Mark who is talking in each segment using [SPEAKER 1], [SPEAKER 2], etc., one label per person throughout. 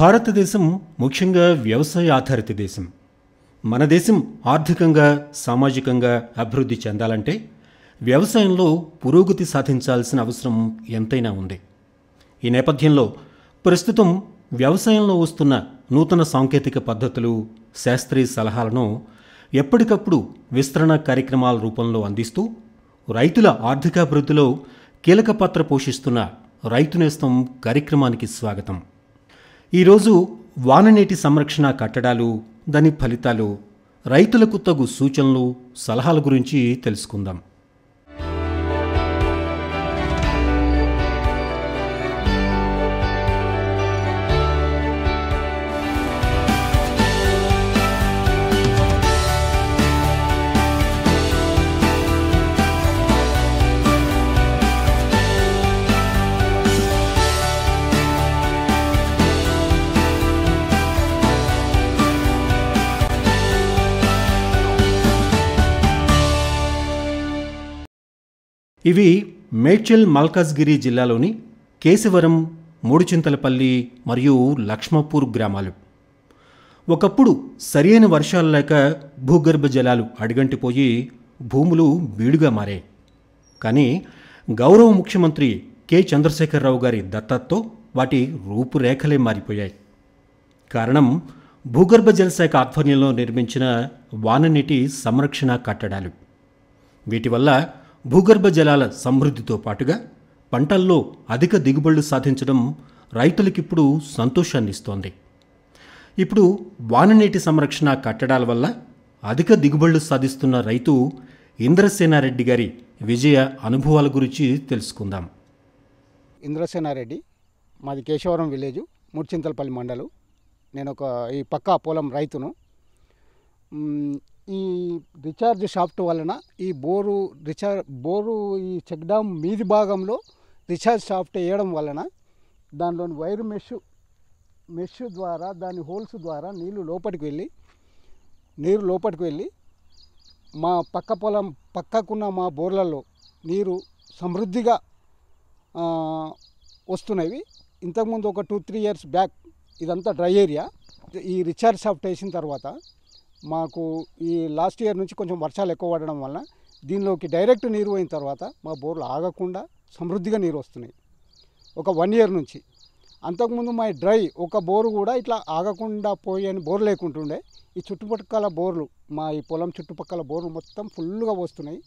[SPEAKER 1] భారతదేశం ముఖ్యంగా వ్యవసాయ ఆధారిత దేశం మన దేశం ఆర్థికంగా సామాజికంగా అభివృద్ధి చెందాలంటే వ్యవసాయంలో పురోగతి సాధించాల్సిన అవసరం ఎంతైనా ఉంది ఈ నేపథ్యంలో ప్రస్తుతం వ్యవసాయంలో వస్తున్న నూతన సాంకేతిక పద్ధతులు శాస్త్రీయ సలహాలను ఎప్పటికప్పుడు విస్తరణ కార్యక్రమాల రూపంలో అందిస్తూ రైతుల ఆర్థికాభివృద్ధిలో కీలక పాత్ర పోషిస్తున్న రైతు నేస్తం కార్యక్రమానికి స్వాగతం ఈరోజు నీటి సంరక్షణ కట్టడాలు దాని ఫలితాలు రైతులకు తగు సూచనలు సలహాల గురించి తెలుసుకుందాం ఇవి మేడ్చల్ మల్కాజ్గిరి జిల్లాలోని కేశవరం మూడుచింతలపల్లి మరియు లక్ష్మపూర్ గ్రామాలు ఒకప్పుడు సరియైన వర్షాలు లేక భూగర్భ జలాలు అడుగంటిపోయి భూములు బీడుగా మారాయి కానీ గౌరవ ముఖ్యమంత్రి కె చంద్రశేఖరరావు గారి దత్తతో వాటి రూపురేఖలే మారిపోయాయి కారణం భూగర్భ జలశాఖ ఆధ్వర్యంలో నిర్మించిన వాననీటి సంరక్షణ కట్టడాలు వీటి వల్ల భూగర్భ జలాల సమృద్ధితో పాటుగా పంటల్లో అధిక దిగుబడులు సాధించడం రైతులకిప్పుడు సంతోషాన్ని ఇస్తోంది ఇప్పుడు వాననీటి సంరక్షణ కట్టడాల వల్ల అధిక దిగుబడులు సాధిస్తున్న రైతు ఇంద్రసేనారెడ్డి గారి విజయ అనుభవాల గురించి తెలుసుకుందాం
[SPEAKER 2] ఇంద్రసేనారెడ్డి మాది కేశవరం విలేజ్ ముడిచింతలపల్లి మండలం నేను ఒక ఈ పక్కా పొలం రైతును ఈ రీఛార్జ్ షాఫ్ట్ వలన ఈ బోరు రిచార్ బోరు ఈ చెక్ డ్యామ్ మీది భాగంలో రీఛార్జ్ షాఫ్ట్ వేయడం వలన దానిలోని వైర్ మెష్ మెష్ ద్వారా దాని హోల్స్ ద్వారా నీళ్లు లోపలికి వెళ్ళి నీరు లోపలికి వెళ్ళి మా పక్క పొలం పక్కకున్న మా బోర్లలో నీరు సమృద్ధిగా వస్తున్నవి ఇంతకుముందు ఒక టూ త్రీ ఇయర్స్ బ్యాక్ ఇదంతా డ్రై ఏరియా ఈ రీఛార్జ్ షాఫ్ట్ వేసిన తర్వాత మాకు ఈ లాస్ట్ ఇయర్ నుంచి కొంచెం వర్షాలు ఎక్కువ పడడం వలన దీనిలోకి డైరెక్ట్ నీరు పోయిన తర్వాత మా బోర్లు ఆగకుండా సమృద్ధిగా నీరు వస్తున్నాయి ఒక వన్ ఇయర్ నుంచి అంతకుముందు మా డ్రై ఒక బోరు కూడా ఇట్లా ఆగకుండా పోయని బోర్ లేకుంటుండే ఈ చుట్టుపక్కల బోర్లు మా ఈ పొలం చుట్టుపక్కల బోర్లు మొత్తం ఫుల్గా వస్తున్నాయి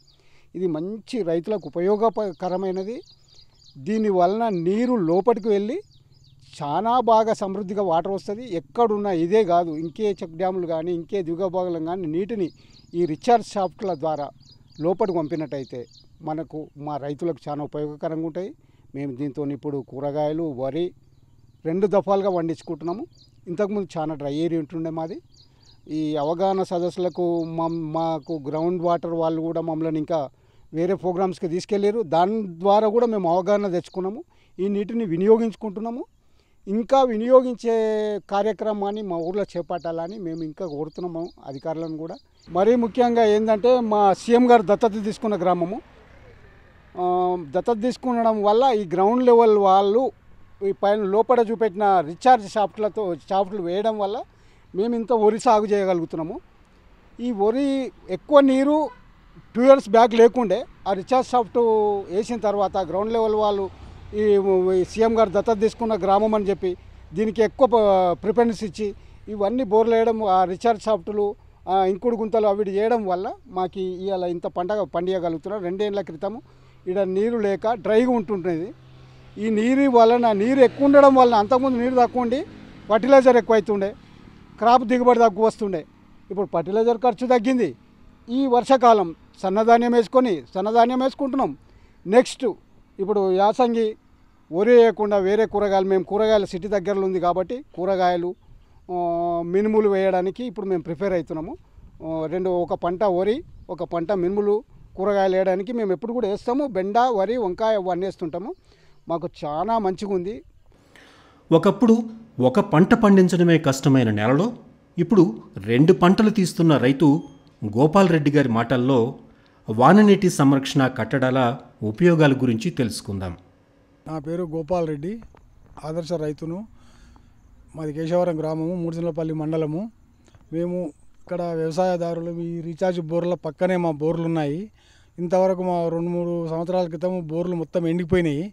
[SPEAKER 2] ఇది మంచి రైతులకు ఉపయోగకరమైనది దీని వలన నీరు లోపలికి వెళ్ళి చాలా బాగా సమృద్ధిగా వాటర్ వస్తుంది ఎక్కడున్నా ఇదే కాదు ఇంకే చెక్ డ్యాములు కానీ ఇంకే దిగువ కానీ నీటిని ఈ రిచార్జ్ షాఫ్ట్ల ద్వారా లోపలికి పంపినట్టయితే మనకు మా రైతులకు చాలా ఉపయోగకరంగా ఉంటాయి మేము దీంతో ఇప్పుడు కూరగాయలు వరి రెండు దఫాలుగా వండించుకుంటున్నాము ఇంతకుముందు చాలా డ్రై ఏరియా ఉంటుండే మాది ఈ అవగాహన సదస్సులకు మాకు గ్రౌండ్ వాటర్ వాళ్ళు కూడా మమ్మల్ని ఇంకా వేరే ప్రోగ్రామ్స్కి తీసుకెళ్ళారు దాని ద్వారా కూడా మేము అవగాహన తెచ్చుకున్నాము ఈ నీటిని వినియోగించుకుంటున్నాము ఇంకా వినియోగించే కార్యక్రమాన్ని మా ఊర్లో చేపట్టాలని మేము ఇంకా కోరుతున్నాము అధికారులను కూడా మరీ ముఖ్యంగా ఏంటంటే మా సీఎం గారు దత్తత తీసుకున్న గ్రామము దత్తత తీసుకునడం వల్ల ఈ గ్రౌండ్ లెవెల్ వాళ్ళు ఈ పైన లోపల చూపెట్టిన రీఛార్జ్ షాఫ్ట్లతో షాఫ్ట్లు వేయడం వల్ల మేము ఇంత వరి సాగు చేయగలుగుతున్నాము ఈ వరి ఎక్కువ నీరు టూ ఇయర్స్ బ్యాక్ లేకుండే ఆ రీఛార్జ్ షాఫ్ట్ వేసిన తర్వాత గ్రౌండ్ లెవెల్ వాళ్ళు ఈ సీఎం గారు దత్తత తీసుకున్న గ్రామం అని చెప్పి దీనికి ఎక్కువ ప్రిఫరెన్స్ ఇచ్చి ఇవన్నీ బోర్లు వేయడం ఆ రీఛార్జ్ సాఫ్ట్లు ఇంకుడు గుంతలు అవి చేయడం వల్ల మాకు ఇవాళ ఇంత పండగ పండియగలుగుతున్నాం రెండేళ్ల క్రితము ఇక్కడ నీరు లేక డ్రైగా ఉంటుంటుంది ఈ నీరు వలన నీరు ఎక్కువ ఉండడం వలన అంతకుముందు నీరు తక్కువ ఉండి ఫర్టిలైజర్ ఎక్కువ అవుతుండే క్రాప్ దిగుబడి తక్కువ వస్తుండే ఇప్పుడు ఫర్టిలైజర్ ఖర్చు తగ్గింది ఈ వర్షాకాలం సన్నధాన్యం వేసుకొని సన్నధాన్యం వేసుకుంటున్నాం నెక్స్ట్ ఇప్పుడు యాసంగి వరి వేయకుండా వేరే కూరగాయలు మేము కూరగాయలు సిటీ దగ్గరలో ఉంది కాబట్టి కూరగాయలు మినుములు వేయడానికి ఇప్పుడు మేము ప్రిపేర్ అవుతున్నాము రెండు ఒక పంట వరి ఒక పంట మినుములు కూరగాయలు వేయడానికి మేము ఎప్పుడు కూడా వేస్తాము బెండ వరి వంకాయ అవన్నీ వేస్తుంటాము మాకు చాలా మంచిగా ఉంది
[SPEAKER 1] ఒకప్పుడు ఒక పంట పండించడమే కష్టమైన నేలలో ఇప్పుడు రెండు పంటలు తీస్తున్న రైతు గోపాల్ రెడ్డి గారి మాటల్లో వాననీటి సంరక్షణ కట్టడాల ఉపయోగాల గురించి తెలుసుకుందాం
[SPEAKER 2] నా పేరు గోపాల్ రెడ్డి ఆదర్శ రైతును మాది కేశవరం గ్రామము మూడుసినపల్లి మండలము మేము ఇక్కడ వ్యవసాయదారులు ఈ రీఛార్జ్ బోర్ల పక్కనే మా బోర్లు ఉన్నాయి ఇంతవరకు మా రెండు మూడు సంవత్సరాల క్రితం బోర్లు మొత్తం ఎండిపోయినాయి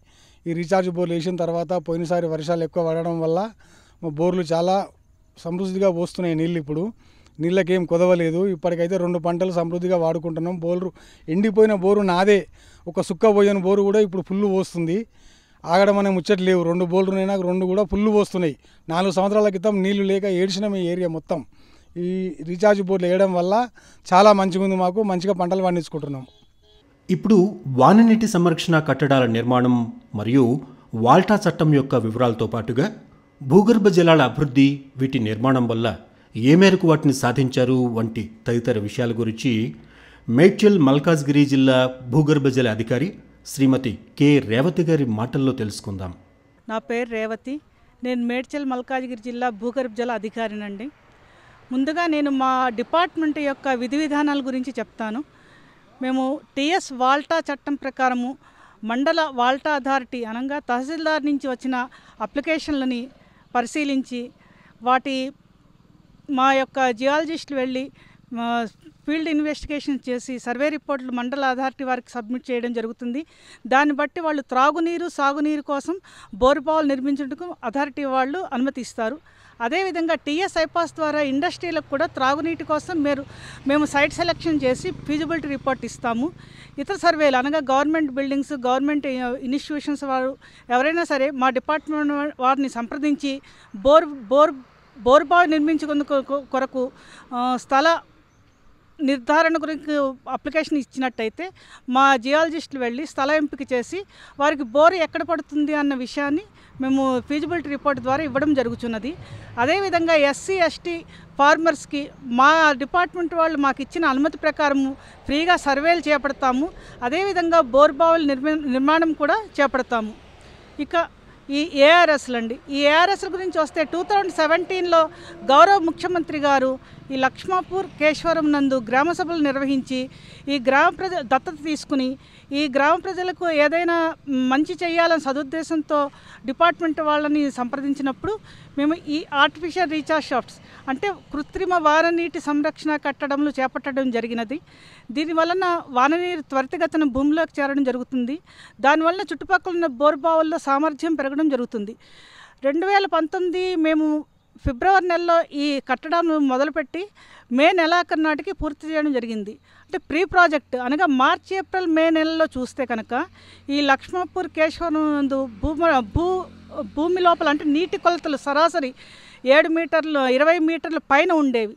[SPEAKER 2] ఈ రీఛార్జ్ బోర్లు వేసిన తర్వాత పోయినసారి వర్షాలు ఎక్కువ పడడం వల్ల మా బోర్లు చాలా సమృద్ధిగా పోస్తున్నాయి నీళ్ళు ఇప్పుడు నీళ్ళకేం కుదవలేదు ఇప్పటికైతే రెండు పంటలు సమృద్ధిగా వాడుకుంటున్నాం బోర్లు ఎండిపోయిన బోరు నాదే ఒక సుక్క పోయిన బోరు కూడా ఇప్పుడు ఫుల్ పోస్తుంది ఆగడమనే ముచ్చట్లు లేవు రెండు బోర్లు అయినా రెండు కూడా ఫుల్లు పోస్తున్నాయి నాలుగు సంవత్సరాల క్రితం నీళ్లు లేక ఏడిచిన ఈ ఏరియా మొత్తం ఈ రీఛార్జ్ బోర్డులు వేయడం వల్ల చాలా మంచిగా ఉంది మాకు మంచిగా పంటలు పండించుకుంటున్నాం
[SPEAKER 1] ఇప్పుడు వాననీటి సంరక్షణ కట్టడాల నిర్మాణం మరియు వాల్టా చట్టం యొక్క వివరాలతో పాటుగా భూగర్భ జలాల అభివృద్ధి వీటి నిర్మాణం వల్ల ఏ మేరకు వాటిని సాధించారు వంటి తదితర విషయాల గురించి మేడ్చల్ మల్కాజ్గిరి జిల్లా భూగర్భ జల అధికారి శ్రీమతి కె రేవతి గారి మాటల్లో తెలుసుకుందాం
[SPEAKER 3] నా పేరు రేవతి నేను మేడ్చల్ మల్కాజిగిరి జిల్లా భూగర్భ జల అధికారినండి ముందుగా నేను మా డిపార్ట్మెంట్ యొక్క విధి విధానాల గురించి చెప్తాను మేము టిఎస్ వాల్టా చట్టం ప్రకారము మండల వాల్టా అథారిటీ అనగా తహసీల్దార్ నుంచి వచ్చిన అప్లికేషన్లని పరిశీలించి వాటి మా యొక్క జియాలజిస్టులు వెళ్ళి ఫీల్డ్ ఇన్వెస్టిగేషన్ చేసి సర్వే రిపోర్ట్లు మండల అథారిటీ వారికి సబ్మిట్ చేయడం జరుగుతుంది దాన్ని బట్టి వాళ్ళు త్రాగునీరు సాగునీరు కోసం బోరుబావులు నిర్మించడానికి అథారిటీ వాళ్ళు అనుమతిస్తారు అదేవిధంగా టీఎస్ ఐపాస్ ద్వారా ఇండస్ట్రీలకు కూడా త్రాగునీటి కోసం మీరు మేము సైట్ సెలెక్షన్ చేసి ఫీజిబిలిటీ రిపోర్ట్ ఇస్తాము ఇతర సర్వేలు అనగా గవర్నమెంట్ బిల్డింగ్స్ గవర్నమెంట్ ఇన్స్టిట్యూషన్స్ వారు ఎవరైనా సరే మా డిపార్ట్మెంట్ వారిని సంప్రదించి బోర్ బోర్ బోర్బావి నిర్మించుకున్న కొరకు స్థల నిర్ధారణ గురించి అప్లికేషన్ ఇచ్చినట్టయితే మా జియాలజిస్టులు వెళ్ళి స్థల ఎంపిక చేసి వారికి బోర్ ఎక్కడ పడుతుంది అన్న విషయాన్ని మేము ఫీజిబిలిటీ రిపోర్ట్ ద్వారా ఇవ్వడం జరుగుతున్నది అదేవిధంగా ఎస్సీ ఎస్టీ ఫార్మర్స్కి మా డిపార్ట్మెంట్ వాళ్ళు మాకు ఇచ్చిన అనుమతి ప్రకారం ఫ్రీగా సర్వేలు చేపడతాము అదేవిధంగా బోర్బావుల నిర్మి నిర్మాణం కూడా చేపడతాము ఇక ఈ ఏఆర్ఎస్లు అండి ఈ ఏఆర్ఎస్ల గురించి వస్తే టూ థౌజండ్ సెవెంటీన్లో గౌరవ ముఖ్యమంత్రి గారు ఈ లక్ష్మాపూర్ కేశవరం నందు గ్రామ సభలు నిర్వహించి ఈ గ్రామ ప్రజ దత్తత తీసుకుని ఈ గ్రామ ప్రజలకు ఏదైనా మంచి చేయాలని సదుద్దేశంతో డిపార్ట్మెంట్ వాళ్ళని సంప్రదించినప్పుడు మేము ఈ ఆర్టిఫిషియల్ రీఛార్జ్ షాఫ్ట్స్ అంటే కృత్రిమ వాననీటి సంరక్షణ కట్టడంలో చేపట్టడం జరిగినది దీనివలన వాననీరు త్వరితగతిన భూమిలోకి చేరడం జరుగుతుంది దానివల్ల చుట్టుపక్కల ఉన్న బోర్బావుల్లో సామర్థ్యం పెరగడం జరుగుతుంది రెండు వేల పంతొమ్మిది మేము ఫిబ్రవరి నెలలో ఈ కట్టడాన్ని మొదలుపెట్టి మే నెలాఖరు నాటికి పూర్తి చేయడం జరిగింది అంటే ప్రీ ప్రాజెక్ట్ అనగా మార్చి ఏప్రిల్ మే నెలలో చూస్తే కనుక ఈ లక్ష్మణపూర్ కేశవరం నందు భూ భూమి లోపల అంటే నీటి కొలతలు సరాసరి ఏడు మీటర్లు ఇరవై మీటర్ల పైన ఉండేవి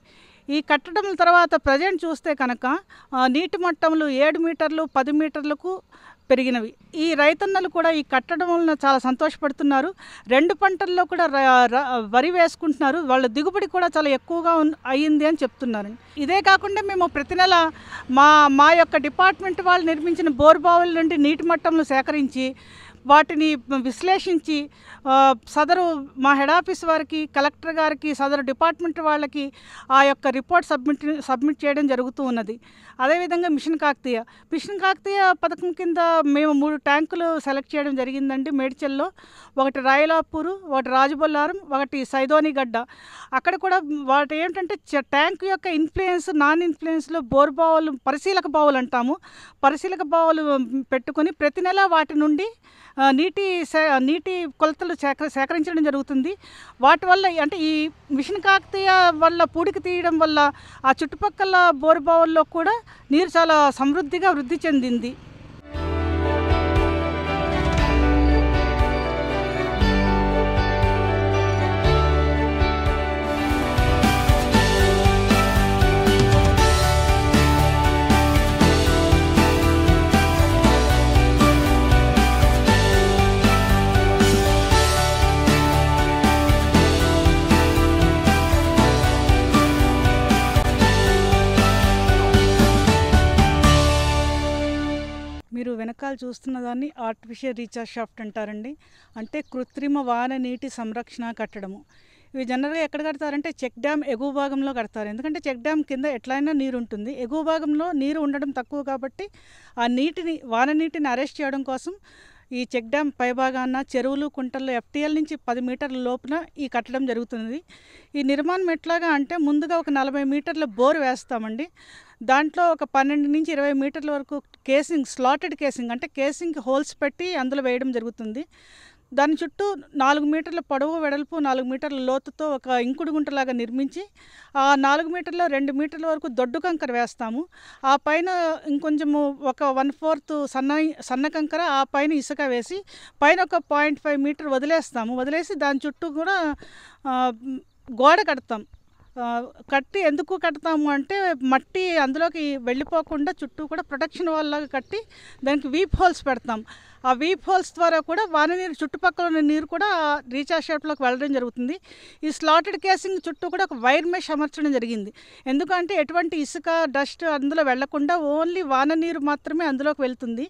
[SPEAKER 3] ఈ కట్టడం తర్వాత ప్రజెంట్ చూస్తే కనుక నీటి మట్టములు ఏడు మీటర్లు పది మీటర్లకు పెరిగినవి ఈ రైతన్నలు కూడా ఈ కట్టడం వలన చాలా సంతోషపడుతున్నారు రెండు పంటల్లో కూడా వరి వేసుకుంటున్నారు వాళ్ళ దిగుబడి కూడా చాలా ఎక్కువగా అయ్యింది అని చెప్తున్నారు ఇదే కాకుండా మేము ప్రతి నెల మా మా యొక్క డిపార్ట్మెంట్ వాళ్ళు నిర్మించిన బోర్బావుల నుండి నీటి మట్టంలో సేకరించి వాటిని విశ్లేషించి సదరు మా హెడ్ ఆఫీస్ వారికి కలెక్టర్ గారికి సదరు డిపార్ట్మెంట్ వాళ్ళకి ఆ యొక్క రిపోర్ట్ సబ్మిట్ సబ్మిట్ చేయడం జరుగుతూ ఉన్నది అదేవిధంగా మిషన్ కాకతీయ మిషన్ కాకతీయ పథకం కింద మేము మూడు ట్యాంకులు సెలెక్ట్ చేయడం జరిగిందండి మేడ్చల్లో ఒకటి రాయలాపూరు ఒకటి రాజబొల్లారం ఒకటి సైదోనిగడ్డ అక్కడ కూడా వాటి ఏంటంటే ట్యాంక్ యొక్క ఇన్ఫ్లుయెన్స్ నాన్ ఇన్ఫ్లుయెన్స్లో బోర్ బావులు పరిశీలక బావులు అంటాము పరిశీలక బావులు పెట్టుకొని ప్రతి నెల వాటి నుండి నీటి నీటి కొలతలు సేకర సేకరించడం జరుగుతుంది వాటి వల్ల అంటే ఈ మిషన్ కాకతీయ వల్ల పూడికి తీయడం వల్ల ఆ చుట్టుపక్కల బోర్ బావుల్లో కూడా నీరు చాలా సమృద్ధిగా వృద్ధి చెందింది ప్రస్తుతాలు చూస్తున్న దాన్ని ఆర్టిఫిషియల్ రీఛార్జ్ షాఫ్ట్ అంటారండి అంటే కృత్రిమ వాన నీటి సంరక్షణ కట్టడము ఇవి జనరల్గా ఎక్కడ కడతారంటే చెక్ డ్యామ్ ఎగువ భాగంలో కడతారు ఎందుకంటే చెక్ డ్యామ్ కింద ఎట్లయినా నీరు ఉంటుంది ఎగువ భాగంలో నీరు ఉండడం తక్కువ కాబట్టి ఆ నీటిని వాన నీటిని అరెస్ట్ చేయడం కోసం ఈ చెక్ డ్యామ్ పైభాగాన చెరువులు కుంటల్లో ఎఫ్టీఎల్ నుంచి పది మీటర్ల లోపున ఈ కట్టడం జరుగుతుంది ఈ నిర్మాణం ఎట్లాగా అంటే ముందుగా ఒక నలభై మీటర్ల బోర్ వేస్తామండి దాంట్లో ఒక పన్నెండు నుంచి ఇరవై మీటర్ల వరకు కేసింగ్ స్లాటెడ్ కేసింగ్ అంటే కేసింగ్ హోల్స్ పెట్టి అందులో వేయడం జరుగుతుంది దాని చుట్టూ నాలుగు మీటర్ల పొడవు వెడల్పు నాలుగు మీటర్ల లోతుతో ఒక ఇంకుడు గుంటలాగా నిర్మించి ఆ నాలుగు మీటర్లో రెండు మీటర్ల వరకు దొడ్డు కంకర వేస్తాము ఆ పైన ఇంకొంచెము ఒక వన్ ఫోర్త్ సన్న సన్న కంకర ఆ పైన ఇసుక వేసి పైన ఒక పాయింట్ ఫైవ్ మీటర్ వదిలేస్తాము వదిలేసి దాని చుట్టూ కూడా గోడ కడతాం కట్టి ఎందుకు కడతాము అంటే మట్టి అందులోకి వెళ్ళిపోకుండా చుట్టూ కూడా ప్రొటెక్షన్ వల్ల కట్టి దానికి వీప్ హోల్స్ పెడతాం ఆ వీప్ హోల్స్ ద్వారా కూడా వాన నీరు చుట్టుపక్కల ఉన్న నీరు కూడా రీఛార్జ్ షాప్లోకి వెళ్ళడం జరుగుతుంది ఈ స్లాటెడ్ కేసింగ్ చుట్టూ కూడా ఒక వైర్ మెష్ అమర్చడం జరిగింది ఎందుకంటే ఎటువంటి ఇసుక డస్ట్ అందులో వెళ్లకుండా ఓన్లీ వాన నీరు మాత్రమే అందులోకి వెళ్తుంది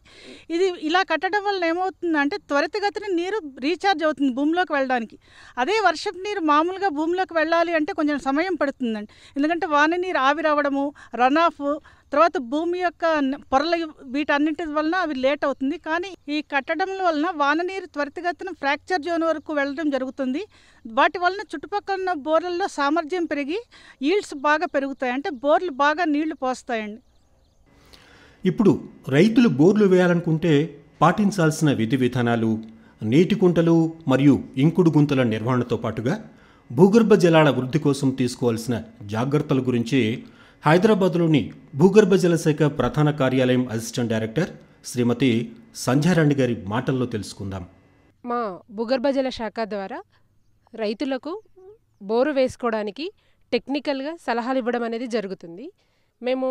[SPEAKER 3] ఇది ఇలా కట్టడం వల్ల ఏమవుతుందంటే త్వరితగతిన నీరు రీఛార్జ్ అవుతుంది భూమిలోకి వెళ్ళడానికి అదే వర్షపు నీరు మామూలుగా భూమిలోకి వెళ్ళాలి అంటే కొంచెం సమయం పడుతుందండి ఎందుకంటే వాన నీరు ఆవిరవడము రన్ ఆఫ్ తర్వాత భూమి యొక్క పొరల వీటన్నింటి వలన అవి లేట్ అవుతుంది కానీ ఈ కట్టడం వలన వాన నీరు త్వరితగతిన ఫ్రాక్చర్ జోన్ వరకు వెళ్ళడం జరుగుతుంది వాటి వలన చుట్టుపక్కల ఉన్న బోర్లలో సామర్థ్యం పెరిగి ఈల్డ్స్ బాగా పెరుగుతాయి అంటే బోర్లు బాగా నీళ్లు పోస్తాయండి
[SPEAKER 1] ఇప్పుడు రైతులు బోర్లు వేయాలనుకుంటే పాటించాల్సిన విధి విధానాలు నీటి కుంటలు మరియు ఇంకుడు గుంతల నిర్వహణతో పాటుగా భూగర్భ జలాల వృద్ధి కోసం తీసుకోవాల్సిన జాగ్రత్తల గురించి హైదరాబాద్లోని భూగర్భ జలశాఖ ప్రధాన కార్యాలయం అసిస్టెంట్ డైరెక్టర్ శ్రీమతి సంధ్యారాణి గారి మాటల్లో తెలుసుకుందాం
[SPEAKER 3] మా భూగర్భ జల శాఖ ద్వారా రైతులకు బోరు వేసుకోవడానికి టెక్నికల్గా సలహాలు ఇవ్వడం అనేది జరుగుతుంది మేము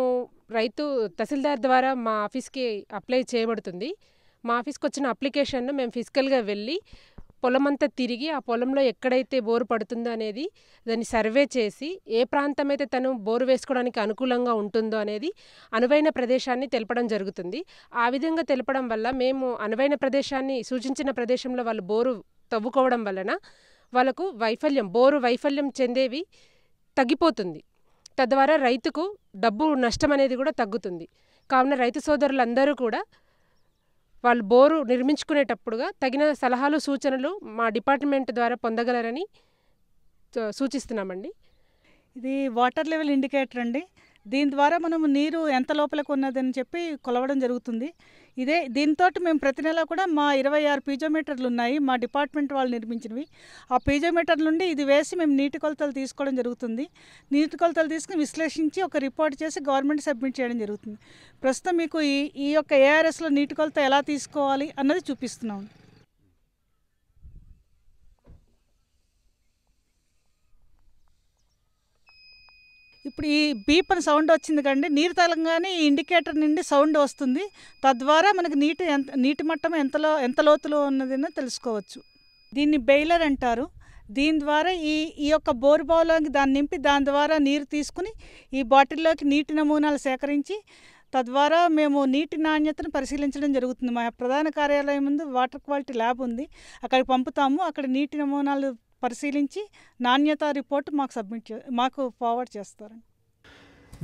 [SPEAKER 3] రైతు తహసీల్దార్ ద్వారా మా ఆఫీస్కి అప్లై చేయబడుతుంది మా ఆఫీస్కి వచ్చిన అప్లికేషన్ను మేము ఫిజికల్గా వెళ్ళి పొలమంతా తిరిగి ఆ పొలంలో ఎక్కడైతే బోరు పడుతుందో అనేది దాన్ని సర్వే చేసి ఏ ప్రాంతం అయితే తను బోరు వేసుకోవడానికి అనుకూలంగా ఉంటుందో అనేది అనువైన ప్రదేశాన్ని తెలపడం జరుగుతుంది ఆ విధంగా తెలపడం వల్ల మేము అనువైన ప్రదేశాన్ని సూచించిన ప్రదేశంలో వాళ్ళు బోరు తవ్వుకోవడం వలన వాళ్ళకు వైఫల్యం బోరు వైఫల్యం చెందేవి తగ్గిపోతుంది తద్వారా రైతుకు డబ్బు నష్టం అనేది కూడా తగ్గుతుంది కావున రైతు సోదరులందరూ కూడా వాళ్ళు బోరు నిర్మించుకునేటప్పుడుగా తగిన సలహాలు సూచనలు మా డిపార్ట్మెంట్ ద్వారా పొందగలరని సూచిస్తున్నామండి ఇది వాటర్ లెవెల్ ఇండికేటర్ అండి దీని ద్వారా మనం నీరు ఎంత లోపలికి ఉన్నదని చెప్పి కొలవడం జరుగుతుంది ఇదే దీంతో మేము ప్రతి నెల కూడా మా ఇరవై ఆరు పీజోమీటర్లు ఉన్నాయి మా డిపార్ట్మెంట్ వాళ్ళు నిర్మించినవి ఆ పీజోమీటర్ నుండి ఇది వేసి మేము నీటి కొలతలు తీసుకోవడం జరుగుతుంది నీటి కొలతలు తీసుకుని విశ్లేషించి ఒక రిపోర్ట్ చేసి గవర్నమెంట్ సబ్మిట్ చేయడం జరుగుతుంది ప్రస్తుతం మీకు ఈ ఈ యొక్క ఏఆర్ఎస్లో నీటి కొలత ఎలా తీసుకోవాలి అన్నది చూపిస్తున్నాం ఇప్పుడు ఈ బీప్ అని సౌండ్ వచ్చింది కండి నీరు తగలంగానే ఈ ఇండికేటర్ నుండి సౌండ్ వస్తుంది తద్వారా మనకి నీటి ఎంత నీటి మట్టం ఎంతలో ఎంత లోతులో ఉన్నదని తెలుసుకోవచ్చు దీన్ని బెయిలర్ అంటారు దీని ద్వారా ఈ ఈ యొక్క బోరుబావులోకి దాన్ని నింపి దాని ద్వారా నీరు తీసుకుని ఈ బాటిల్లోకి నీటి నమూనాలు సేకరించి తద్వారా మేము నీటి నాణ్యతను పరిశీలించడం జరుగుతుంది మా ప్రధాన కార్యాలయం ముందు వాటర్ క్వాలిటీ ల్యాబ్ ఉంది అక్కడికి పంపుతాము అక్కడ నీటి నమూనాలు పరిశీలించి నాణ్యత రిపోర్టు మాకు సబ్మిట్ చే మాకు ఫార్వర్డ్ చేస్తారండి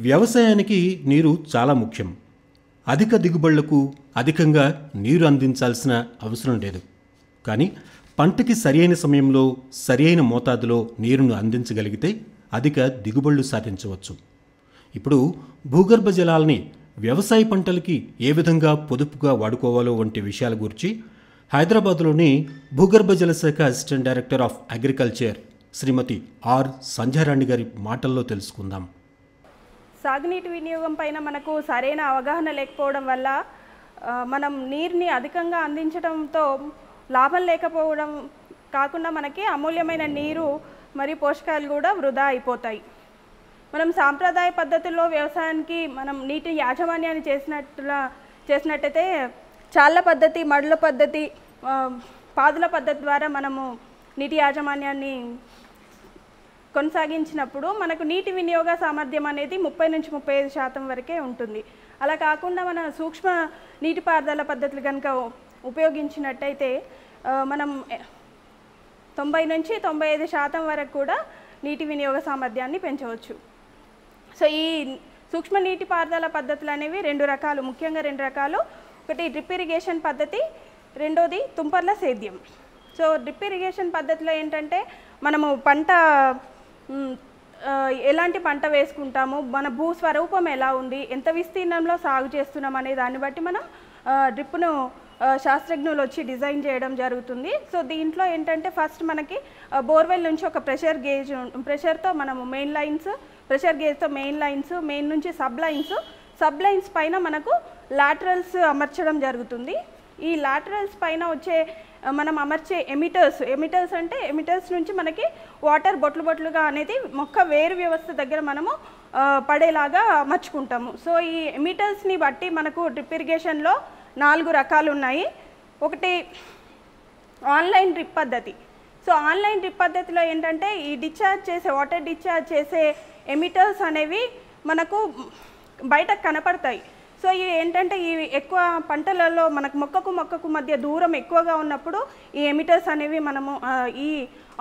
[SPEAKER 1] వ్యవసాయానికి నీరు చాలా ముఖ్యం అధిక దిగుబడులకు అధికంగా నీరు అందించాల్సిన అవసరం లేదు కానీ పంటకి సరియైన సమయంలో సరియైన మోతాదులో నీరును అందించగలిగితే అధిక దిగుబడులు సాధించవచ్చు ఇప్పుడు భూగర్భ జలాల్ని వ్యవసాయ పంటలకి ఏ విధంగా పొదుపుగా వాడుకోవాలో వంటి విషయాల గురించి హైదరాబాద్లోని భూగర్భ జలశాఖ assistant director of agriculture Shrimati R Sandhyarani గారి మాటల్లో
[SPEAKER 4] తెలుసుకుందాం సాగునీటి వినియోగం పైన మనకు సరైన అవగాహన లేకపోవడం వల్ల మనం నీరుని అధికంగా అందించడంతో లాభం లేకపోవడం కాకుండా మనకి అమూల్యమైన నీరు మరియు పోషకాలు కూడా వృధా అయిపోతాయి మనం సాంప్రదాయ పద్ధతుల్లో వ్యవసాయానికి మనం నీటి యాజమాన్యాన్ని చేసినట్లా చేసినట్టయితే చాళ్ళ పద్ధతి మడుల పద్ధతి పాదుల పద్ధతి ద్వారా మనము నీటి యాజమాన్యాన్ని కొనసాగించినప్పుడు మనకు నీటి వినియోగ సామర్థ్యం అనేది ముప్పై నుంచి ముప్పై ఐదు శాతం వరకే ఉంటుంది అలా కాకుండా మన సూక్ష్మ నీటిపారుదల పద్ధతులు కనుక ఉపయోగించినట్టయితే మనం తొంభై నుంచి తొంభై ఐదు శాతం వరకు కూడా నీటి వినియోగ సామర్థ్యాన్ని పెంచవచ్చు సో ఈ సూక్ష్మ నీటిపారుదల పద్ధతులు అనేవి రెండు రకాలు ముఖ్యంగా రెండు రకాలు ఒకటి డ్రిప్ ఇరిగేషన్ పద్ధతి రెండోది తుంపర్ల సేద్యం సో డ్రిప్ ఇరిగేషన్ పద్ధతిలో ఏంటంటే మనము పంట ఎలాంటి పంట వేసుకుంటాము మన భూ స్వరూపం ఎలా ఉంది ఎంత విస్తీర్ణంలో సాగు చేస్తున్నాం అనే దాన్ని బట్టి మనం డ్రిప్ను శాస్త్రజ్ఞులు వచ్చి డిజైన్ చేయడం జరుగుతుంది సో దీంట్లో ఏంటంటే ఫస్ట్ మనకి బోర్వెల్ నుంచి ఒక ప్రెషర్ గేజ్ ప్రెషర్తో మనము మెయిన్ లైన్స్ ప్రెషర్ గేజ్తో మెయిన్ లైన్స్ మెయిన్ నుంచి సబ్ లైన్స్ సబ్ లైన్స్ పైన మనకు లాటరల్స్ అమర్చడం జరుగుతుంది ఈ లాటరల్స్ పైన వచ్చే మనం అమర్చే ఎమిటర్స్ ఎమిటర్స్ అంటే ఎమిటర్స్ నుంచి మనకి వాటర్ బొట్లు బొట్లుగా అనేది మొక్క వేరు వ్యవస్థ దగ్గర మనము పడేలాగా అమర్చుకుంటాము సో ఈ ఎమిటర్స్ని బట్టి మనకు డ్రిప్ ఇరిగేషన్లో నాలుగు రకాలు ఉన్నాయి ఒకటి ఆన్లైన్ డ్రిప్ పద్ధతి సో ఆన్లైన్ డ్రిప్ పద్ధతిలో ఏంటంటే ఈ డిశ్చార్జ్ చేసే వాటర్ డిశ్చార్జ్ చేసే ఎమిటర్స్ అనేవి మనకు బయటకు కనపడతాయి సో ఇవి ఏంటంటే ఇవి ఎక్కువ పంటలలో మనకు మొక్కకు మొక్కకు మధ్య దూరం ఎక్కువగా ఉన్నప్పుడు ఈ ఎమిటర్స్ అనేవి మనము ఈ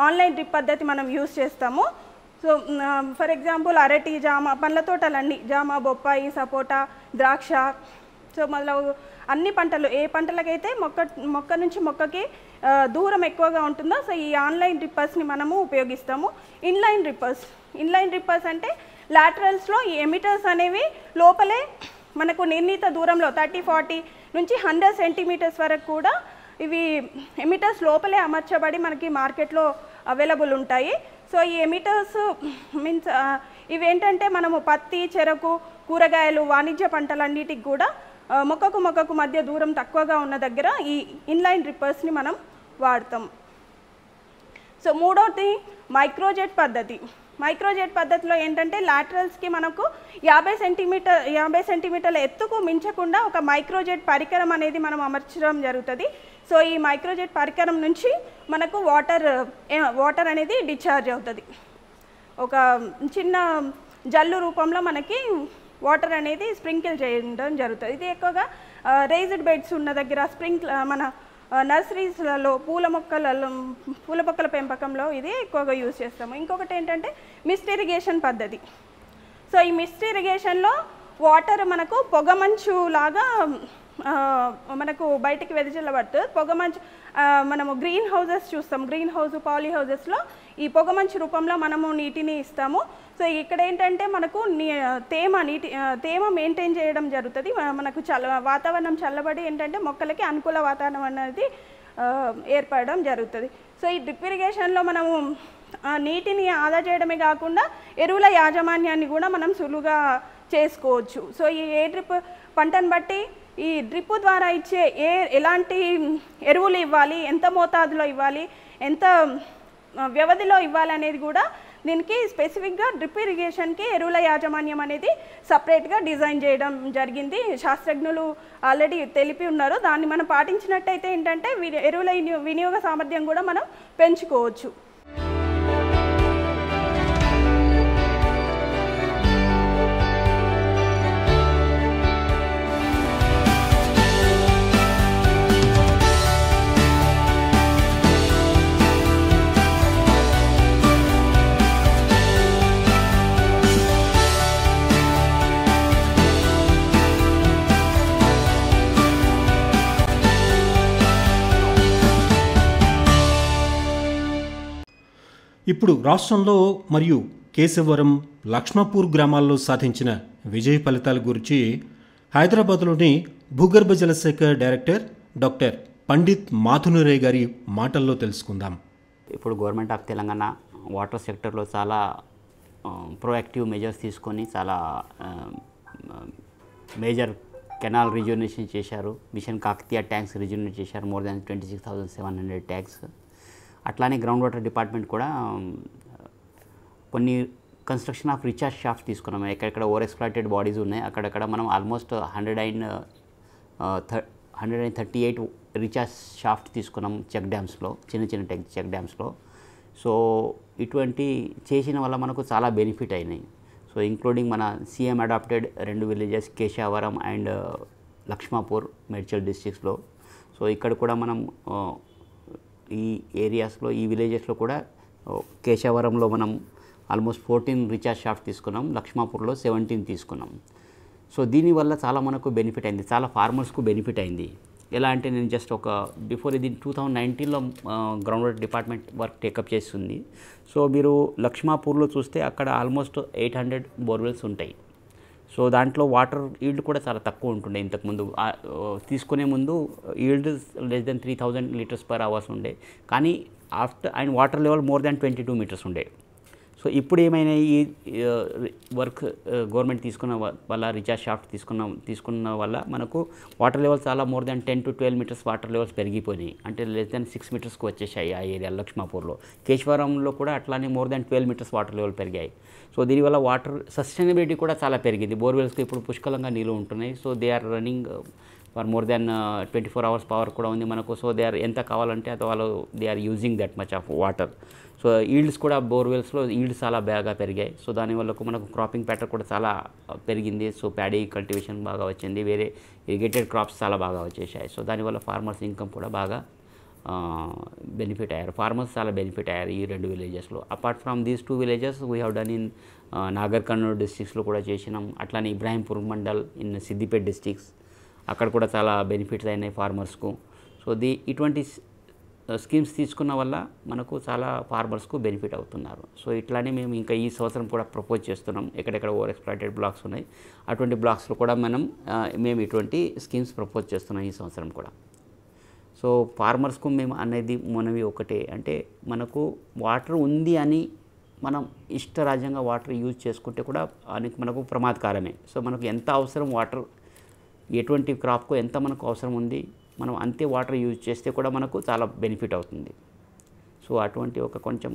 [SPEAKER 4] ఆన్లైన్ డ్రిప్ పద్ధతి మనం యూస్ చేస్తాము సో ఫర్ ఎగ్జాంపుల్ అరటి జామ పండ్ల తోటలన్నీ జామ బొప్పాయి సపోటా ద్రాక్ష సో మొదలవు అన్ని పంటలు ఏ పంటలకైతే మొక్క మొక్క నుంచి మొక్కకి దూరం ఎక్కువగా ఉంటుందో సో ఈ ఆన్లైన్ రిప్పర్స్ని మనము ఉపయోగిస్తాము ఇన్లైన్ రిప్పర్స్ ఇన్లైన్ రిప్పర్స్ అంటే లాటరల్స్లో ఈ ఎమిటర్స్ అనేవి లోపలే మనకు నిర్ణీత దూరంలో థర్టీ ఫార్టీ నుంచి హండ్రెడ్ సెంటీమీటర్స్ వరకు కూడా ఇవి ఎమిటర్స్ లోపలే అమర్చబడి మనకి మార్కెట్లో అవైలబుల్ ఉంటాయి సో ఈ ఎమిటర్స్ మీన్స్ ఇవేంటంటే మనము పత్తి చెరకు కూరగాయలు వాణిజ్య పంటలన్నిటికి కూడా మొక్కకు మొక్కకు మధ్య దూరం తక్కువగా ఉన్న దగ్గర ఈ ఇన్లైన్ రిప్పర్స్ని మనం వాడతాం సో మూడోది మైక్రోజెట్ పద్ధతి మైక్రోజెట్ పద్ధతిలో ఏంటంటే లాటరల్స్కి మనకు యాభై సెంటీమీటర్ యాభై సెంటీమీటర్ల ఎత్తుకు మించకుండా ఒక మైక్రోజెట్ పరికరం అనేది మనం అమర్చడం జరుగుతుంది సో ఈ మైక్రోజెట్ పరికరం నుంచి మనకు వాటర్ వాటర్ అనేది డిశ్చార్జ్ అవుతుంది ఒక చిన్న జల్లు రూపంలో మనకి వాటర్ అనేది స్ప్రింకిల్ చేయడం జరుగుతుంది ఇది ఎక్కువగా రేజ్డ్ బెడ్స్ ఉన్న దగ్గర స్ప్రింక్ మన నర్సరీస్లలో పూల మొక్కలలో పూల మొక్కల పెంపకంలో ఇది ఎక్కువగా యూజ్ చేస్తాము ఇంకొకటి ఏంటంటే మిస్ట్ ఇరిగేషన్ పద్ధతి సో ఈ మిస్ట్ ఇరిగేషన్లో వాటర్ మనకు పొగమంచు లాగా మనకు బయటికి వెదజల్లబడుతుంది పొగమంచు మనము గ్రీన్ హౌజెస్ చూస్తాం గ్రీన్ హౌస్ పాలీ హౌజెస్లో ఈ పొగమంచు రూపంలో మనము నీటిని ఇస్తాము సో ఇక్కడ ఏంటంటే మనకు తేమ నీటి తేమ మెయింటైన్ చేయడం జరుగుతుంది మనకు చల్ల వాతావరణం చల్లబడి ఏంటంటే మొక్కలకి అనుకూల వాతావరణం అనేది ఏర్పడడం జరుగుతుంది సో ఈ డ్రిప్ ఇరిగేషన్లో మనము నీటిని ఆదా చేయడమే కాకుండా ఎరువుల యాజమాన్యాన్ని కూడా మనం సులువుగా చేసుకోవచ్చు సో ఈ ఏ డ్రిప్ పంటను బట్టి ఈ డ్రిప్ ద్వారా ఇచ్చే ఏ ఎలాంటి ఎరువులు ఇవ్వాలి ఎంత మోతాదులో ఇవ్వాలి ఎంత వ్యవధిలో ఇవ్వాలనేది కూడా దీనికి స్పెసిఫిక్గా డ్రిప్ ఇరిగేషన్కి ఎరువుల యాజమాన్యం అనేది సపరేట్గా డిజైన్ చేయడం జరిగింది శాస్త్రజ్ఞులు ఆల్రెడీ తెలిపి ఉన్నారు దాన్ని మనం పాటించినట్టయితే ఏంటంటే ఎరువుల వినియోగ సామర్థ్యం కూడా మనం పెంచుకోవచ్చు
[SPEAKER 1] ఇప్పుడు రాష్ట్రంలో మరియు కేశవరం లక్ష్మాపూర్ గ్రామాల్లో సాధించిన విజయ ఫలితాల గురించి హైదరాబాద్లోని భూగర్భ జలశాఖ డైరెక్టర్ డాక్టర్ పండిత్ మాధునురే గారి మాటల్లో తెలుసుకుందాం
[SPEAKER 5] ఇప్పుడు గవర్నమెంట్ ఆఫ్ తెలంగాణ వాటర్ సెక్టర్లో చాలా ప్రోయాక్టివ్ మెజర్స్ తీసుకొని చాలా మేజర్ కెనాల్ రిజ్యూనేషన్ చేశారు మిషన్ కాకతీయ ట్యాంక్స్ రిజ్యూనేట్ చేశారు more than twenty six thousand seven hundred tanks అట్లానే గ్రౌండ్ వాటర్ డిపార్ట్మెంట్ కూడా కొన్ని కన్స్ట్రక్షన్ ఆఫ్ రీఛార్జ్ షాఫ్ట్ తీసుకున్నాం ఎక్కడెక్కడ ఓవర్ ఎక్స్ప్లాయిటెడ్ బాడీస్ ఉన్నాయి అక్కడక్కడ మనం almost hundred and hundred and thirty eight recharge shaft తీసుకున్నాం చెక్ డ్యామ్స్లో చిన్న చిన్న టెక్ చెక్ డ్యామ్స్లో సో ఇటువంటి చేసిన వల్ల మనకు చాలా బెనిఫిట్ అయినాయి సో ఇంక్లూడింగ్ మన సీఎం అడాప్టెడ్ రెండు విలేజెస్ కేశావరం అండ్ లక్ష్మాపూర్ మేడ్చల్ డిస్టిక్స్లో సో ఇక్కడ కూడా మనం uh, ఈ ఏరియాస్లో ఈ విలేజెస్లో కూడా కేశవరంలో మనం ఆల్మోస్ట్ ఫోర్టీన్ రీఛార్జ్ షాఫ్ట్ తీసుకున్నాం లక్ష్మాపూర్లో సెవెంటీన్ తీసుకున్నాం సో దీనివల్ల చాలా మనకు బెనిఫిట్ అయింది చాలా ఫార్మర్స్కు బెనిఫిట్ అయింది ఎలా అంటే నేను జస్ట్ ఒక బిఫోర్ ఇది టూ థౌజండ్ నైన్టీన్లో ground water department work take up చేస్తుంది సో మీరు లక్ష్మాపూర్లో చూస్తే అక్కడ ఆల్మోస్ట్ ఎయిట్ హండ్రెడ్ బోర్వెల్స్ ఉంటాయి సో దాంట్లో వాటర్ ఈల్డ్ కూడా చాలా తక్కువ ఉంటుండే ఇంతకుముందు తీసుకునే ముందు yield less then three thousand litres per hours ఉండే కానీ after and water level more than twenty two metres ఉండే సో ఇప్పుడు ఏమైనా ఈ వర్క్ గవర్నమెంట్ తీసుకున్న వల్ల రిచార్జ్ షాఫ్ట్ తీసుకున్న తీసుకున్న వల్ల మనకు వాటర్ లెవెల్స్ చాలా more than ten to twelve metres water levels పెరిగిపోయినాయి అంటే లెస్ దాన్ సిక్స్ మీటర్స్కి వచ్చేసాయి ఆ ఏరియా లక్ష్మాపూర్లో కేశవరంలో కూడా అట్లానే more than twelve metres water level పెరిగాయి సో దీనివల్ల వాటర్ సస్టైనబిలిటీ కూడా చాలా పెరిగింది బోర్వెల్స్కి ఇప్పుడు పుష్కలంగా నీళ్ళు ఉంటున్నాయి so they are running for more than twenty four hours power కూడా ఉంది మనకు సో దే ఆర్ ఎంత కావాలంటే అది వాళ్ళు they are using that much of water so yields కూడా బోర్వెల్స్లో ఈల్డ్స్ చాలా బాగా పెరిగాయి సో దానివల్ల మనకు క్రాపింగ్ ప్యాటర్న్ కూడా చాలా పెరిగింది సో ప్యాడీ కల్టివేషన్ బాగా వచ్చింది వేరే ఇరిగేటెడ్ క్రాప్స్ చాలా బాగా వచ్చేసాయి సో దానివల్ల ఫార్మర్స్ ఇన్కమ్ కూడా బాగా బెనిఫిట్ అయ్యారు ఫార్మర్స్ చాలా బెనిఫిట్ అయ్యారు ఈ రెండు విలేజెస్లో apart from these two villages we have done in Nagar Kurnool డిస్టిక్స్లో కూడా చేసినాం అట్లానే ఇబ్రాహీంపూర్ మండల్ ఇన్ సిద్దిపేట్ డిస్టిక్స్ అక్కడ కూడా చాలా బెనిఫిట్స్ అయినాయి ఫార్మర్స్కు సో ది ఇటువంటి స్కీమ్స్ తీసుకున్న వల్ల మనకు చాలా ఫార్మర్స్కు బెనిఫిట్ అవుతున్నారు సో ఇట్లానే మేము ఇంకా ఈ సంవత్సరం కూడా ప్రపోజ్ చేస్తున్నాం ఎక్కడెక్కడ ఓవర్ ఎక్స్ప్లాయిటెడ్ బ్లాక్స్ ఉన్నాయి అటువంటి బ్లాక్స్లో కూడా మనం మేము ఇటువంటి స్కీమ్స్ ప్రపోజ్ చేస్తున్నాం ఈ సంవత్సరం కూడా సో ఫార్మర్స్కు మేము అనేది మనవి ఒకటే అంటే మనకు వాటర్ ఉంది అని మనం ఇష్టరాజ్యంగా వాటర్ యూజ్ చేసుకుంటే కూడా మనకు ప్రమాదకారమే సో మనకు ఎంత అవసరం వాటర్ ఎటువంటి క్రాప్కు ఎంత మనకు అవసరం ఉంది మనం అంతే వాటర్ యూజ్ చేస్తే కూడా మనకు చాలా బెనిఫిట్ అవుతుంది సో అటువంటి ఒక కొంచెం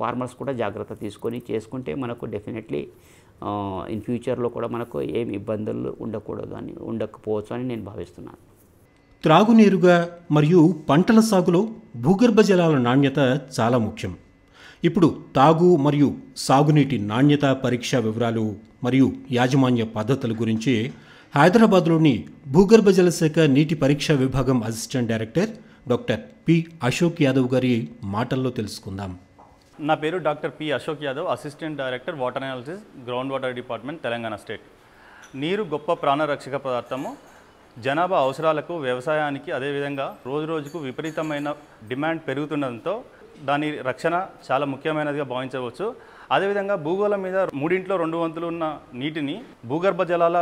[SPEAKER 5] ఫార్మర్స్ కూడా జాగ్రత్త తీసుకొని చేసుకుంటే మనకు డెఫినెట్లీ ఇన్ ఫ్యూచర్లో కూడా మనకు ఏమి ఇబ్బందులు ఉండకూడదు అని ఉండకపోవచ్చు అని నేను భావిస్తున్నాను
[SPEAKER 1] త్రాగునీరుగా మరియు పంటల సాగులో భూగర్భ జలాల నాణ్యత చాలా ముఖ్యం ఇప్పుడు తాగు మరియు సాగునీటి నాణ్యత పరీక్ష వివరాలు మరియు యాజమాన్య పద్ధతుల గురించి హైదరాబాద్లోని భూగర్భ జలశాఖ నీటి పరీక్షా విభాగం assistant director doctor P Ashok Yadav గారి మాటల్లో తెలుసుకుందాం
[SPEAKER 6] నా పేరు doctor P Ashok Yadav assistant director water analysis ground water department Telangana state నీరు గొప్ప ప్రాణరక్షక పదార్థము జనాభా అవసరాలకు వ్యవసాయానికి అదేవిధంగా రోజు రోజుకు విపరీతమైన డిమాండ్ పెరుగుతుండడంతో దాని రక్షణ చాలా ముఖ్యమైనదిగా భావించవచ్చు అదేవిధంగా భూగోళం మీద మూడింట్లో రెండు వంతులు ఉన్న నీటిని భూగర్భ జలాల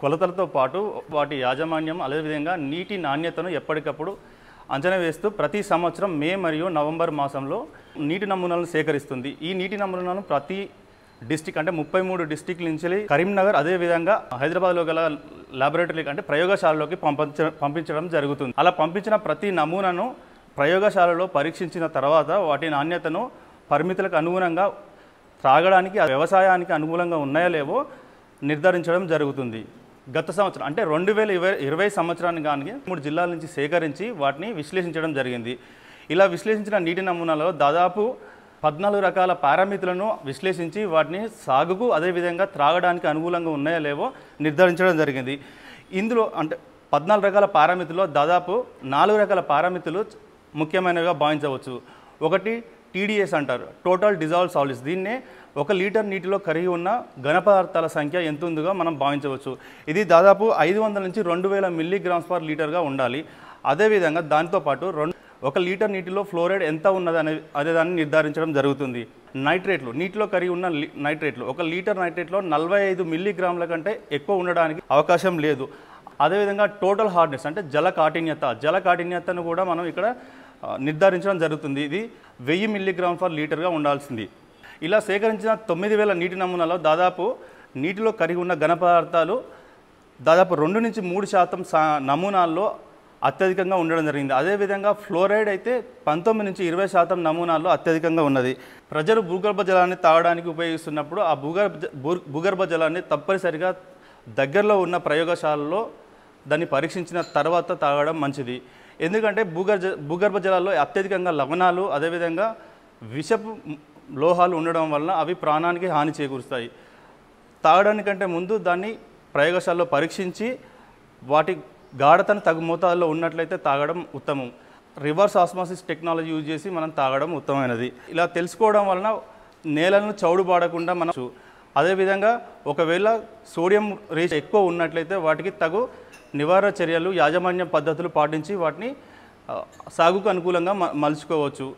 [SPEAKER 6] కొలతలతో పాటు వాటి యాజమాన్యం అదేవిధంగా నీటి నాణ్యతను ఎప్పటికప్పుడు అంచనా వేస్తూ ప్రతి సంవత్సరం మే మరియు నవంబర్ మాసంలో నీటి నమూనాలను సేకరిస్తుంది ఈ నీటి నమూనాలను ప్రతి డిస్టిక్ అంటే ముప్పై మూడు డిస్టిక్ నుంచి కరీంనగర్ అదేవిధంగా హైదరాబాద్లో గల ల్యాబొరేటరీకి అంటే ప్రయోగశాలలోకి పంపించ పంపించడం జరుగుతుంది అలా పంపించిన ప్రతి నమూనాను ప్రయోగశాలలో పరీక్షించిన తర్వాత వాటి నాణ్యతను పరిమితులకు అనుగుణంగా త్రాగడానికి వ్యవసాయానికి అనుకూలంగా ఉన్నాయా లేవో నిర్ధారించడం జరుగుతుంది గత సంవత్సరం అంటే రెండు వేల ఇరవై ఇరవై సంవత్సరానికి మూడు జిల్లాల నుంచి సేకరించి వాటిని విశ్లేషించడం జరిగింది ఇలా విశ్లేషించిన నీటి నమూనాలో దాదాపు పద్నాలుగు రకాల పారామితులను విశ్లేషించి వాటిని సాగుకు అదేవిధంగా త్రాగడానికి అనుకూలంగా ఉన్నాయో లేవో నిర్ధారించడం జరిగింది ఇందులో అంటే పద్నాలుగు రకాల పారామితుల్లో దాదాపు నాలుగు రకాల పారామితులు ముఖ్యమైనవిగా భావించవచ్చు ఒకటి టీడీఎస్ అంటారు టోటల్ డిజాల్వ్ సాలిడ్స్ దీన్నే ఒక లీటర్ నీటిలో కరిగి ఉన్న ఘన పదార్థాల సంఖ్య ఎంత ఉందిగా మనం భావించవచ్చు ఇది దాదాపు ఐదు వందల నుంచి రెండు వేల మిల్లీగ్రామ్స్ పర్ లీటర్గా ఉండాలి అదేవిధంగా దాంతోపాటు రెండు ఒక లీటర్ నీటిలో ఫ్లోరైడ్ ఎంత ఉన్నది అనే దాన్ని నిర్ధారించడం జరుగుతుంది నైట్రేట్లు నీటిలో కరిగి ఉన్న నైట్రేట్లు ఒక లీటర్ నైట్రేట్లో నలభై ఐదు మిల్లీగ్రాముల కంటే ఎక్కువ ఉండడానికి అవకాశం లేదు అదేవిధంగా టోటల్ హార్డ్నెస్ అంటే జల కాఠిన్యత జల కాఠిన్యతను కూడా మనం ఇక్కడ నిర్ధారించడం జరుగుతుంది ఇది వెయ్యి మిల్లీగ్రామ్ ఫర్ లీటర్గా ఉండాల్సింది ఇలా సేకరించిన తొమ్మిది వేల నీటి నమూనాలో దాదాపు నీటిలో కరిగి ఉన్న ఘన పదార్థాలు దాదాపు రెండు నుంచి మూడు శాతం సా నమూనాల్లో అత్యధికంగా ఉండడం జరిగింది అదేవిధంగా ఫ్లోరైడ్ అయితే పంతొమ్మిది నుంచి ఇరవై శాతం నమూనాల్లో అత్యధికంగా ఉన్నది ప్రజలు భూగర్భ జలాన్ని తాగడానికి ఉపయోగిస్తున్నప్పుడు ఆ భూగర్భ భూగర్భ జలాన్ని తప్పనిసరిగా దగ్గరలో ఉన్న ప్రయోగశాలలో దాన్ని పరీక్షించిన తర్వాత తాగడం మంచిది ఎందుకంటే భూగర్భ భూగర్భ జలాల్లో అత్యధికంగా లవణాలు అదేవిధంగా విషపు లోహాలు ఉండడం వలన అవి ప్రాణానికి హాని చేకూరుస్తాయి తాగడానికంటే ముందు దాన్ని ప్రయోగశాలలో పరీక్షించి వాటి గాఢతను తగు మోతాదులో ఉన్నట్లయితే తాగడం ఉత్తమం రివర్స్ ఆస్మాసిస్ టెక్నాలజీ యూజ్ చేసి మనం తాగడం ఉత్తమమైనది ఇలా తెలుసుకోవడం వలన నేలను చౌడు పాడకుండా మనం అదేవిధంగా ఒకవేళ సోడియం రేష్ ఎక్కువ ఉన్నట్లయితే వాటికి తగు నివారణ చర్యలు యాజమాన్య పద్ధతులు పాటించి వాటిని సాగుకు అనుకూలంగా మలుచుకోవచ్చు